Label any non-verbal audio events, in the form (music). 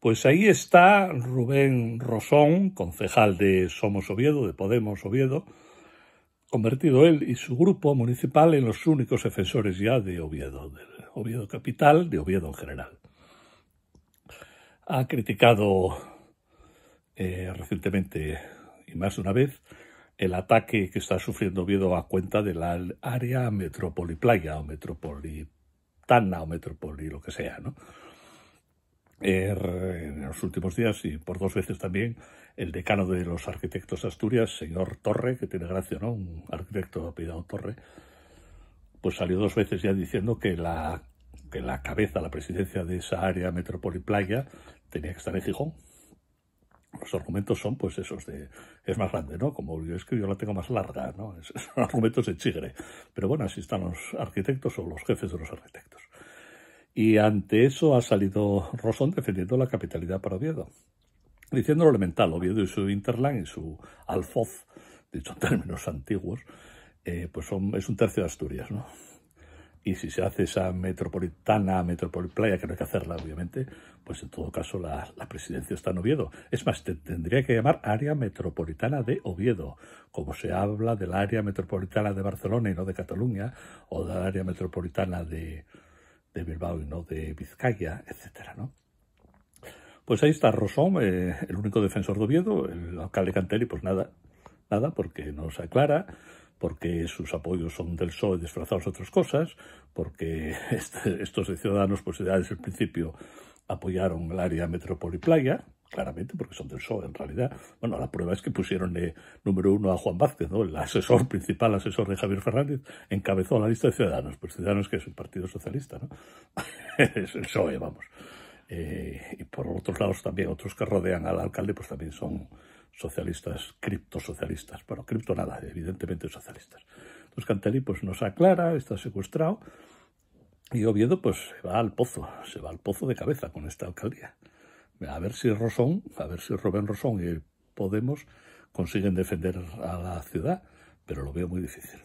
Pues ahí está Rubén Rosón, concejal de Somos Oviedo, de Podemos Oviedo, convertido él y su grupo municipal en los únicos defensores ya de Oviedo, de Oviedo capital, de Oviedo en general. Ha criticado eh, recientemente, y más de una vez, el ataque que está sufriendo Oviedo a cuenta de la área Playa o metropolitana o metropoli, lo que sea, ¿no? Er, en los últimos días y por dos veces también el decano de los arquitectos de Asturias, señor Torre, que tiene gracia, ¿no? Un arquitecto apellidado Torre, pues salió dos veces ya diciendo que la, que la cabeza, la presidencia de esa área playa, tenía que estar en Gijón. Los argumentos son, pues, esos de es más grande, ¿no? Como yo es que yo la tengo más larga, ¿no? (laughs) Es, son argumentos de chigre. Pero bueno, así están los arquitectos o los jefes de los arquitectos. Y ante eso ha salido Rosón defendiendo la capitalidad para Oviedo, Diciéndolo elemental, Oviedo y su Interland y su Alfoz, dicho en términos antiguos, eh, pues son, es un tercio de Asturias, ¿no? Y si se hace esa metropolitana, playa que no hay que hacerla, obviamente, pues en todo caso la, la presidencia está en Oviedo. Es más, te tendría que llamar área metropolitana de Oviedo, como se habla del área metropolitana de Barcelona y no de Cataluña, o del área metropolitana de, de Bilbao y no de Vizcaya, etcétera, ¿no? Pues ahí está Rosón, eh, el único defensor de Oviedo, el alcalde Cantelli, pues nada, nada, porque no se aclara, porque sus apoyos son del PSOE disfrazados de otras cosas, porque (laughs) este, estos Ciudadanos, pues ya desde el principio apoyaron el área Playa, claramente, porque son del PSOE en realidad. Bueno, la prueba es que pusieron de eh, número uno a Juan Vázquez, ¿no? el asesor principal, asesor de Javier Fernández, encabezó la lista de Ciudadanos, pues Ciudadanos que es el Partido Socialista, ¿no? (laughs) es el PSOE, vamos. Eh, y por otros lados también, otros que rodean al alcalde, pues también son socialistas, criptosocialistas. Bueno, cripto nada, evidentemente socialistas. Entonces Cantelli pues nos aclara, está secuestrado, y Oviedo pues se va al pozo, se va al pozo de cabeza con esta alcaldía. A ver si Rosón, a ver si Rubén Rosón y Podemos consiguen defender a la ciudad, pero lo veo muy difícil.